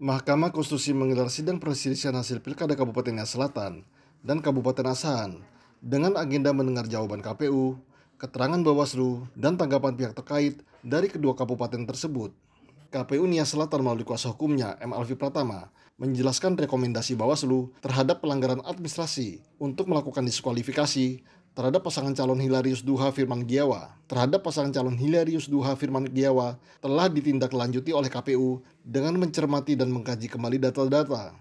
Mahkamah Konstitusi menggelar sidang perselisihan hasil Pilkada Kabupaten Nia Selatan dan Kabupaten Asahan dengan agenda mendengar jawaban KPU, keterangan Bawaslu, dan tanggapan pihak terkait dari kedua kabupaten tersebut. KPU Nia Selatan melalui kuasa hukumnya M. Alfi Pratama menjelaskan rekomendasi Bawaslu terhadap pelanggaran administrasi untuk melakukan diskualifikasi terhadap pasangan calon Hilarius Duha Firman Giawa terhadap pasangan calon Hilarius Duha Firman Giawa telah ditindaklanjuti oleh KPU dengan mencermati dan mengkaji kembali data-data.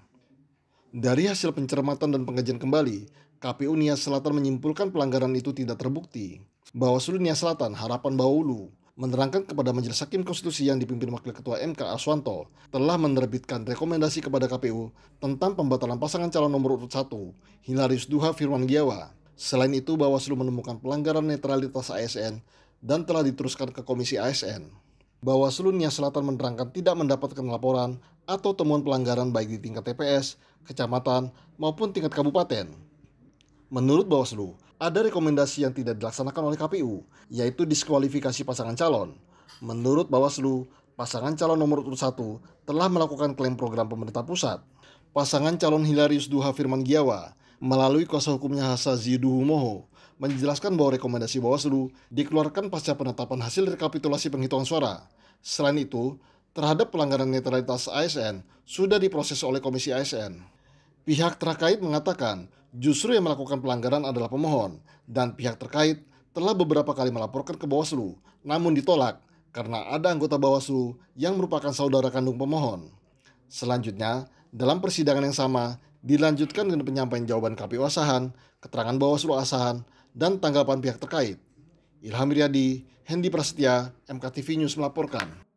Dari hasil pencermatan dan pengajian kembali, KPU Nias Selatan menyimpulkan pelanggaran itu tidak terbukti. Bawaslu Nias Selatan Harapan Bawulu menerangkan kepada Majelis Hakim Konstitusi yang dipimpin Wakil Ketua MK Aswanto telah menerbitkan rekomendasi kepada KPU tentang pembatalan pasangan calon nomor urut 1 Hilarius Duha Firman Giawa Selain itu, Bawaslu menemukan pelanggaran netralitas ASN dan telah diteruskan ke Komisi ASN. Bawaslu Nia Selatan menerangkan tidak mendapatkan laporan atau temuan pelanggaran baik di tingkat TPS, kecamatan, maupun tingkat kabupaten. Menurut Bawaslu, ada rekomendasi yang tidak dilaksanakan oleh KPU, yaitu diskualifikasi pasangan calon. Menurut Bawaslu, pasangan calon nomor urut 1 telah melakukan klaim program pemerintah pusat. Pasangan calon Hilarius Duha Firman Giawa melalui kuasa hukumnya Hasa Ziduhumoho menjelaskan bahwa rekomendasi Bawaslu dikeluarkan pasca penetapan hasil rekapitulasi penghitungan suara. Selain itu, terhadap pelanggaran netralitas ASN sudah diproses oleh Komisi ASN. Pihak terkait mengatakan justru yang melakukan pelanggaran adalah pemohon dan pihak terkait telah beberapa kali melaporkan ke Bawaslu namun ditolak karena ada anggota Bawaslu yang merupakan saudara kandung pemohon. Selanjutnya, dalam persidangan yang sama, dilanjutkan dengan penyampaian jawaban KPU Asahan, keterangan Bawaslu Asahan, dan tanggapan pihak terkait. Ilham Riyadi, Hendi Prasetya, MKTV News melaporkan.